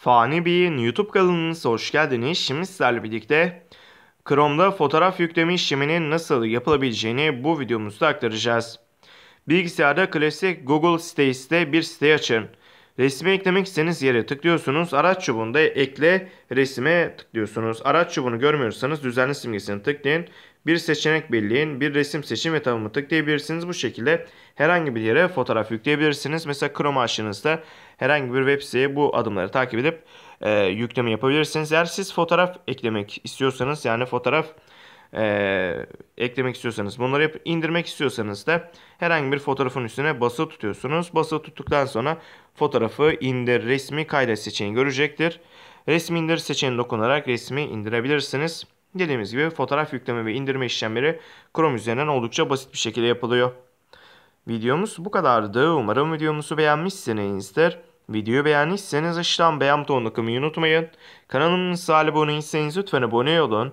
Fani Bey'in YouTube kanalınıza hoş geldiniz. Şimdi sizlerle birlikte Chrome'da fotoğraf yükleme işleminin nasıl yapılabileceğini bu videomuzda aktaracağız. Bilgisayarda klasik Google sitesi de bir site açın. Resmi eklemek istediğiniz yere tıklıyorsunuz. Araç çubuğunda ekle resime tıklıyorsunuz. Araç çubuğunu görmüyorsanız düzenli simgesini tıklayın. Bir seçenek belirleyin. Bir resim seçim ve tanımı tıklayabilirsiniz. Bu şekilde herhangi bir yere fotoğraf yükleyebilirsiniz. Mesela Chrome açtığınızda herhangi bir web siteye bu adımları takip edip e, yükleme yapabilirsiniz. Eğer siz fotoğraf eklemek istiyorsanız yani fotoğraf e, eklemek istiyorsanız bunları yap indirmek istiyorsanız da herhangi bir fotoğrafın üstüne basılı tutuyorsunuz. Basılı tuttuktan sonra fotoğrafı indir resmi kaydet seçeneği görecektir. Resmi indir seçeneğine dokunarak resmi indirebilirsiniz. Dediğimiz gibi fotoğraf yükleme ve indirme işlemleri Chrome üzerinden oldukça basit bir şekilde yapılıyor. Videomuz bu kadardı. Umarım videomuzu beğenmişsinizdir. Videoyu beğendiyseniz aşağıdan beğen butonuna kılmayı unutmayın. Kanalımıza abone değilseniz lütfen abone olun.